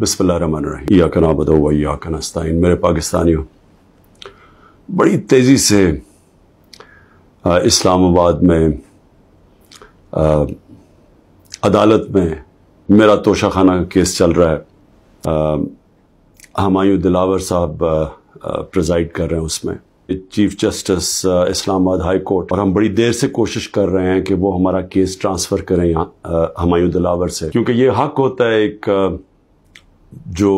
बिस्मिल्लाहमानी या कना मेरे पाकिस्तानियों बड़ी तेज़ी से इस्लामाबाद में आ, अदालत में मेरा तोशा खाना केस चल रहा है हमायू दिलावर साहब प्रजाइड कर रहे हैं उसमें chief justice Islamabad high court और हम बड़ी देर से कोशिश कर रहे हैं कि वो हमारा केस ट्रांसफ़र करें यहाँ हमायूं दिलावर से क्योंकि ये हक होता है एक जो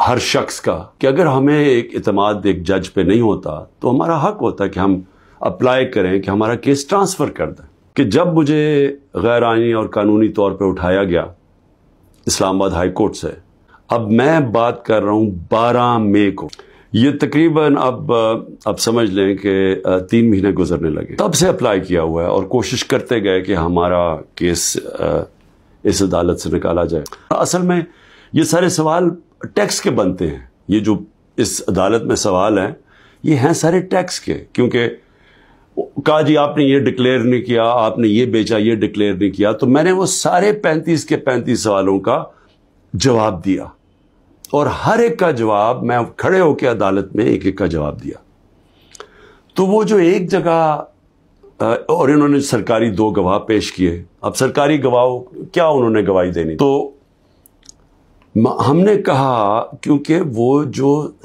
हर शख्स का कि अगर हमें एक अतमाद एक जज पे नहीं होता तो हमारा हक होता है कि हम अप्लाई करें कि हमारा केस ट्रांसफ़र कर दें कि जब मुझे गैर आइनी और कानूनी तौर पर उठाया गया इस्लामाबाद हाई कोर्ट से अब मैं बात कर रहा हूँ बारह मई को ये तकरीबन अब अब समझ लें कि तीन महीने गुजरने लगे तब से अप्लाई किया हुआ है और कोशिश करते गए कि हमारा केस इस अदालत से निकाला जाए असल में ये सारे सवाल टैक्स के बनते हैं ये जो इस अदालत में सवाल हैं ये हैं सारे टैक्स के क्योंकि कहा जी आपने ये डिक्लेयर नहीं किया आपने ये बेचा ये डिक्लेयर नहीं किया तो मैंने वो सारे पैंतीस के पैंतीस सवालों का जवाब दिया और हर एक का जवाब मैं खड़े होकर अदालत में एक एक का जवाब दिया तो वो जो एक जगह और इन्होंने सरकारी दो गवाह पेश किए अब सरकारी गवाह क्या उन्होंने गवाही देनी तो हमने कहा क्योंकि वो जो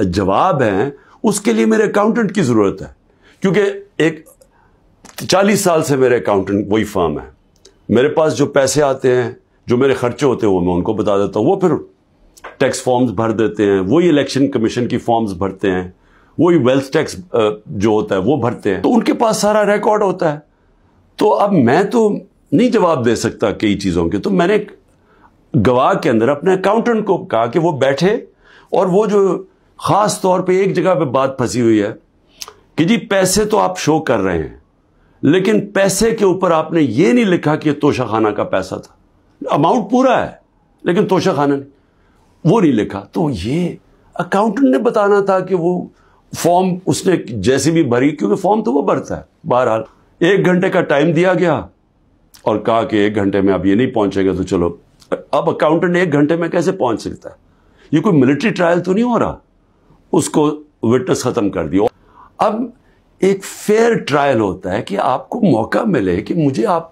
जवाब हैं उसके लिए मेरे अकाउंटेंट की ज़रूरत है क्योंकि एक चालीस साल से मेरे अकाउंटेंट वही फर्म है मेरे पास जो पैसे आते हैं जो मेरे खर्चे होते हैं वो मैं उनको बता देता हूँ वो फिर टैक्स फॉर्म्स भर देते हैं वही इलेक्शन कमीशन की फॉर्म्स भरते हैं वही वेल्थ टैक्स जो होता है वो भरते हैं तो उनके पास सारा रिकॉर्ड होता है तो अब मैं तो नहीं जवाब दे सकता कई चीज़ों के तो मैंने गवाह के अंदर अपने अकाउंटेंट को कहा कि वो बैठे और वो जो ख़ास तौर पे एक जगह पे बात फंसी हुई है कि जी पैसे तो आप शो कर रहे हैं लेकिन पैसे के ऊपर आपने ये नहीं लिखा कि तोशा खाना का पैसा था अमाउंट पूरा है लेकिन तोशा खाना नहीं वो नहीं लिखा तो ये अकाउंटेंट ने बताना था कि वो फॉर्म उसने जैसी भी भरी क्योंकि फॉर्म तो वो भरता है बहरहाल एक घंटे का टाइम दिया गया और कहा कि एक घंटे में आप ये नहीं पहुंचेगा तो चलो अब अकाउंटेंट एक घंटे में कैसे पहुंच सकता है ये कोई मिलिट्री ट्रायल तो नहीं हो रहा उसको विटनेस खत्म कर दिया अब एक फेयर ट्रायल होता है कि आपको मौका मिले कि मुझे आप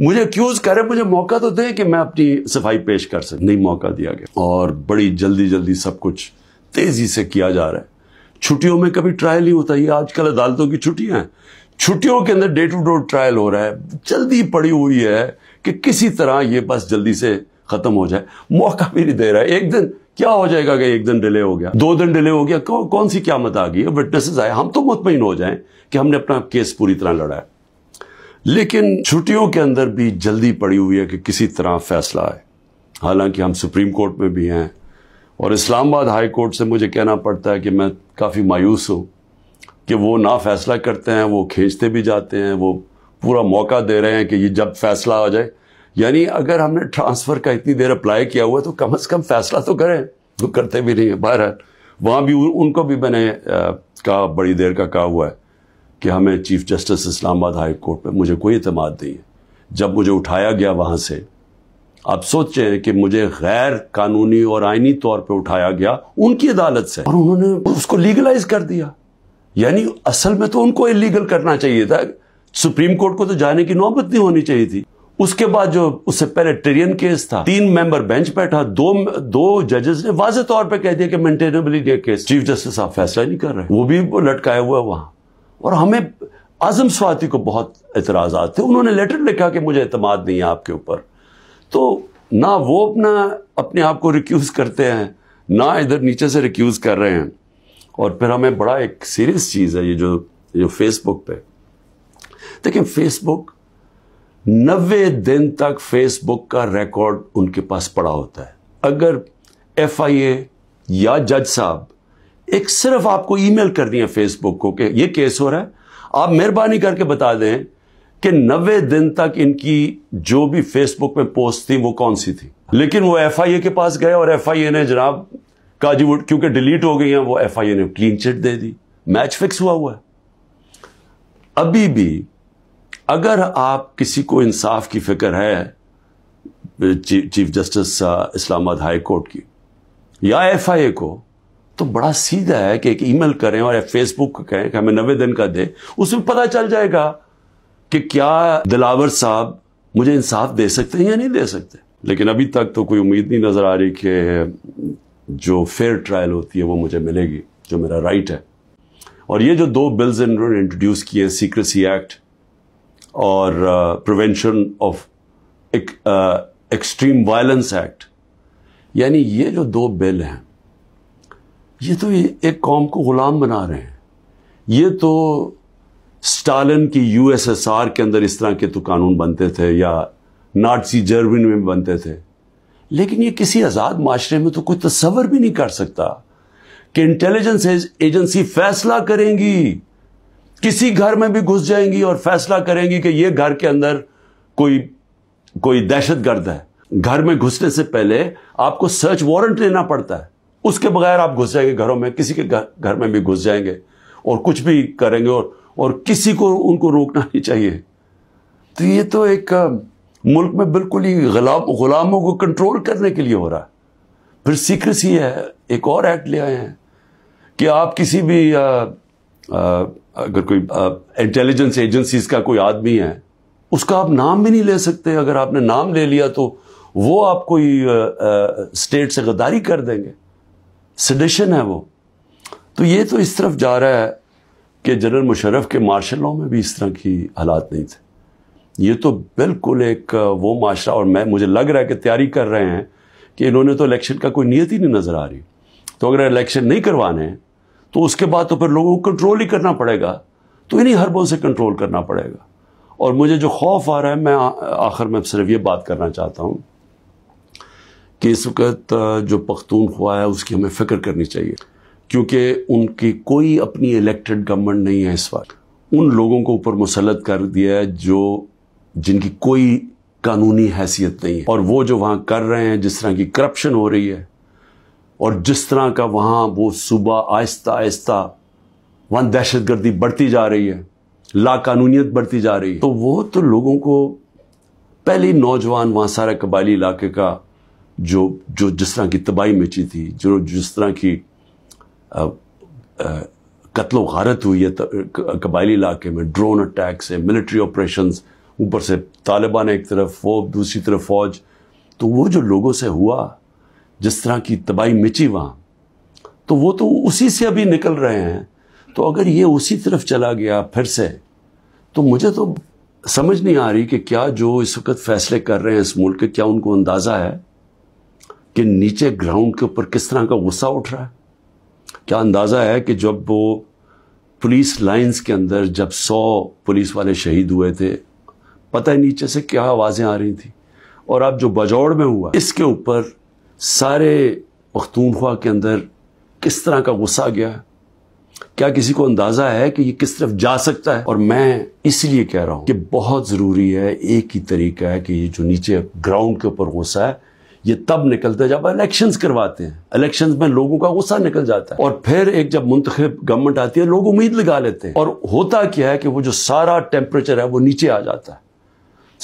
मुझे अक्यूज करें मुझे मौका तो दें कि मैं अपनी सफाई पेश कर सकूं नहीं मौका दिया गया और बड़ी जल्दी जल्दी सब कुछ तेजी से किया जा रहा है छुट्टियों में कभी ट्रायल नहीं होता ये आजकल अदालतों की छुट्टियां हैं छुट्टियों के अंदर डे टू डे ट्रायल हो रहा है जल्दी पड़ी हुई है कि किसी तरह ये बस जल्दी से ख़त्म हो जाए मौका भी नहीं दे रहा है एक दिन क्या हो जाएगा कि एक दिन डिले हो गया दो दिन डिले हो गया कौ, कौन सी क्या मत आ गई विटनेसेस आए हम तो मुतमिन हो जाए कि हमने अपना केस पूरी तरह लड़ा लेकिन छुट्टियों के अंदर भी जल्दी पड़ी हुई है कि किसी तरह फैसला आए हालांकि हम सुप्रीम कोर्ट में भी हैं और इस्लामाबाद हाई कोर्ट से मुझे कहना पड़ता है कि मैं काफ़ी मायूस हूँ कि वो ना फैसला करते हैं वो खींचते भी जाते हैं वो पूरा मौका दे रहे हैं कि ये जब फैसला आ जाए यानी अगर हमने ट्रांसफ़र का इतनी देर अप्लाई किया हुआ है तो कम अज़ कम फैसला तो करें तो करते भी नहीं है बहरहाल वहाँ भी उनको भी मैंने कहा बड़ी देर का कहा हुआ है कि हमें chief justice Islamabad high court में मुझे कोई अतमाद नहीं है जब मुझे उठाया गया वहाँ से आप सोचे कि मुझे गैर कानूनी और आइनी तौर पर उठाया गया उनकी अदालत से और उन्होंने उसको लीगलाइज कर दिया यानी असल में तो उनको इलीगल करना चाहिए था सुप्रीम कोर्ट को तो जाने की नौबत नहीं होनी चाहिए थी उसके बाद जो उससे पहले ट्रेरियन केस था तीन मेंबर बेंच बैठा दो दो जजेस ने वाजे तौर पे कह दिया कि मेंटेनेबिलिटी केस चीफ जस्टिस आप फैसला नहीं कर रहे वो भी लटकाया हुआ है वहां और हमें आजम स्वाति को बहुत एतराज थे उन्होंने लेटर लिखा कि मुझे अतमाद नहीं है आपके ऊपर तो ना वो अपना अपने आप को रिक्यूज करते हैं ना इधर नीचे से रिक्यूज कर रहे हैं और फिर हमें बड़ा एक सीरियस चीज़ है ये जो जो फेसबुक पे देखिए फेसबुक नब्बे दिन तक फेसबुक का रिकॉर्ड उनके पास पड़ा होता है अगर एफआईए या जज साहब एक सिर्फ आपको ईमेल कर दिया फेसबुक को कि ये केस हो रहा है आप मेहरबानी करके बता दें कि नब्बे दिन तक इनकी जो भी फेसबुक पे पोस्ट थी वो कौन सी थी लेकिन वो एफआईए के पास गए और एफआईए ने जनाब काजीवुड क्योंकि डिलीट हो गई है वो एफआईए ने क्लीन चिट दे दी मैच फिक्स हुआ हुआ है अभी भी अगर आप किसी को इंसाफ की फिक्र है chief justice Islamabad high court की या एफआईए को तो बड़ा सीधा है कि एक ईमेल करें और फेसबुक को कहें कि हमें नबे दिन का दे उसमें पता चल जाएगा कि क्या दिलावर साहब मुझे इंसाफ दे सकते हैं या नहीं दे सकते लेकिन अभी तक तो कोई उम्मीद नहीं नज़र आ रही कि जो फेयर ट्रायल होती है वो मुझे मिलेगी जो मेरा राइट है और ये जो दो बिल्स इन्होंने इंट्रोड्यूस किए सीक्रेसी एक्ट और prevention of extreme violence act यानी ये जो दो बिल हैं ये तो एक कौम को ग़ुलाम बना रहे हैं ये तो स्टालिन की यूएसएसआर के अंदर इस तरह के तो कानून बनते थे या नाटसी जर्मनी में बनते थे लेकिन ये किसी आज़ाद माशरे में तो कोई तस्वर भी नहीं कर सकता कि इंटेलिजेंस एजेंसी फैसला करेंगी किसी घर में भी घुस जाएंगी और फैसला करेंगी कि ये घर के अंदर कोई कोई दहशतगर्द है घर में घुसने से पहले आपको सर्च वारंट लेना पड़ता है उसके बगैर आप घुस जाएंगे घरों में किसी के घर में भी घुस जाएंगे और कुछ भी करेंगे और और किसी को उनको रोकना नहीं चाहिए तो ये तो एक मुल्क में बिल्कुल ही गुलाम गुलामों को कंट्रोल करने के लिए हो रहा है फिर सीक्रेसी है एक और एक्ट ले आए हैं कि आप किसी भी आ, आ, अगर कोई इंटेलिजेंस एजेंसीज का कोई आदमी है उसका आप नाम भी नहीं ले सकते अगर आपने नाम ले लिया तो वो आप कोई स्टेट से गद्दारी कर देंगे सडिशन है वो तो ये तो इस तरफ जा रहा है कि जनरल मुशरफ के मार्शल लॉ में भी इस तरह की हालात नहीं थे ये तो बिल्कुल एक वो माशरा और मैं मुझे लग रहा है कि तैयारी कर रहे हैं कि इन्होंने तो इलेक्शन का कोई नीयत ही नहीं नज़र आ रही तो अगर इलेक्शन नहीं करवाने हैं तो उसके बाद तो फिर लोगों को कंट्रोल ही करना पड़ेगा तो इन्हीं हरबों से कंट्रोल करना पड़ेगा और मुझे जो खौफ आ रहा है मैं आखिर में सिर्फ ये बात करना चाहता हूँ कि इस वक्त जो पख्तूनख्वा है उसकी हमें फ़िक्र करनी चाहिए क्योंकि उनकी कोई अपनी इलेक्टेड गवर्नमेंट नहीं है इस वक्त उन लोगों को ऊपर मुसलत कर दिया है जो जिनकी कोई कानूनी हैसियत नहीं है और वो जो वहाँ कर रहे हैं जिस तरह की करप्शन हो रही है और जिस तरह का वहाँ वो सुबह आहिस्ता आहिस्ता वहाँ दहशत गर्दी बढ़ती जा रही है लाकानूनीत बढ़ती जा रही है तो वो तो लोगों को पहले नौजवान वहाँ सारे कबायली इलाके का जो जो जिस तरह की तबाही मची थी जो जिस तरह की कत्लो गारत हुई है कबायली इलाके में ड्रोन अटैक्स है मिलिट्री ऑपरेशंस ऊपर से तालिबान एक तरफ फौज दूसरी तरफ फौज तो वो जो लोगों से हुआ जिस तरह की तबाही मिची वहां तो वो तो उसी से अभी निकल रहे हैं तो अगर ये उसी तरफ चला गया फिर से तो मुझे तो समझ नहीं आ रही कि क्या जो इस वक्त फैसले कर रहे हैं इस मुल्क के क्या उनको अंदाज़ा है कि नीचे ग्राउंड के ऊपर किस तरह का गुस्सा उठ रहा है क्या अंदाज़ा है कि जब वो पुलिस लाइंस के अंदर जब सौ पुलिस वाले शहीद हुए थे पता है नीचे से क्या आवाज़ें आ रही थी और अब जो बजौड़ में हुआ इसके ऊपर सारे पख्तूनख्वा के अंदर किस तरह का गुस्सा गया है क्या किसी को अंदाज़ा है कि ये किस तरफ जा सकता है और मैं इसलिए कह रहा हूं कि बहुत ज़रूरी है एक ही तरीका है कि ये जो नीचे ग्राउंड के ऊपर गुस्सा है ये तब निकलता है जब इलेक्शंस करवाते हैं इलेक्शंस में लोगों का गुस्सा निकल जाता है और फिर एक जब मुंतखब गवर्नमेंट आती है लोग उम्मीद लगा लेते हैं और होता क्या है कि वो जो सारा टेम्परेचर है वो नीचे आ जाता है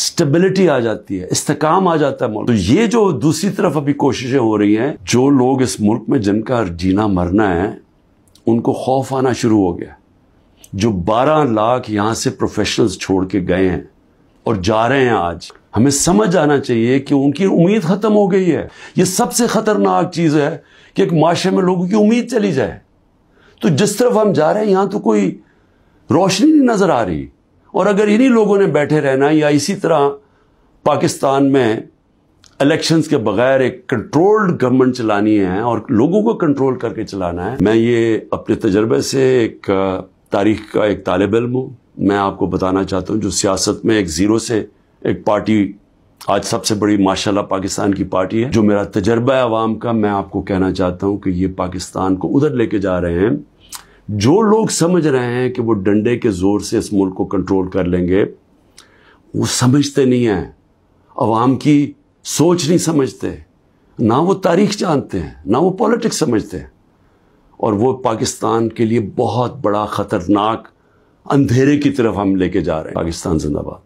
स्टेबिलिटी आ जाती है इस्तेकाम आ जाता है मुल्क तो ये जो दूसरी तरफ अभी कोशिशें हो रही हैं जो लोग इस मुल्क में जिनका जीना मरना है उनको खौफ आना शुरू हो गया जो 12 लाख यहाँ से प्रोफेशनल्स छोड़ के गए हैं और जा रहे हैं आज हमें समझ आना चाहिए कि उनकी उम्मीद ख़त्म हो गई है ये सबसे ख़तरनाक चीज़ है कि एक माशरे में लोगों की उम्मीद चली जाए तो जिस तरफ हम जा रहे हैं यहां तो कोई रोशनी नहीं नज़र आ रही और अगर इन्हीं लोगों ने बैठे रहना या इसी तरह पाकिस्तान में इलेक्शंस के बगैर एक कंट्रोल्ड गवर्नमेंट चलानी है और लोगों को कंट्रोल करके चलाना है मैं ये अपने तजर्बे से एक तारीख का एक तालब इलम हूँ मैं आपको बताना चाहता हूँ जो सियासत में एक ज़ीरो से एक पार्टी आज सबसे बड़ी माशाल्लाह पाकिस्तान की पार्टी है जो मेरा तजर्बा है आवाम का मैं आपको कहना चाहता हूँ कि ये पाकिस्तान को उधर लेके जा रहे हैं जो लोग समझ रहे हैं कि वो डंडे के ज़ोर से इस मुल्क को कंट्रोल कर लेंगे वो समझते नहीं हैं आवाम की सोच नहीं समझते ना वो तारीख जानते हैं ना वो पॉलिटिक्स समझते हैं और वो पाकिस्तान के लिए बहुत बड़ा ख़तरनाक अंधेरे की तरफ हम लेके जा रहे हैं पाकिस्तान जिंदाबाद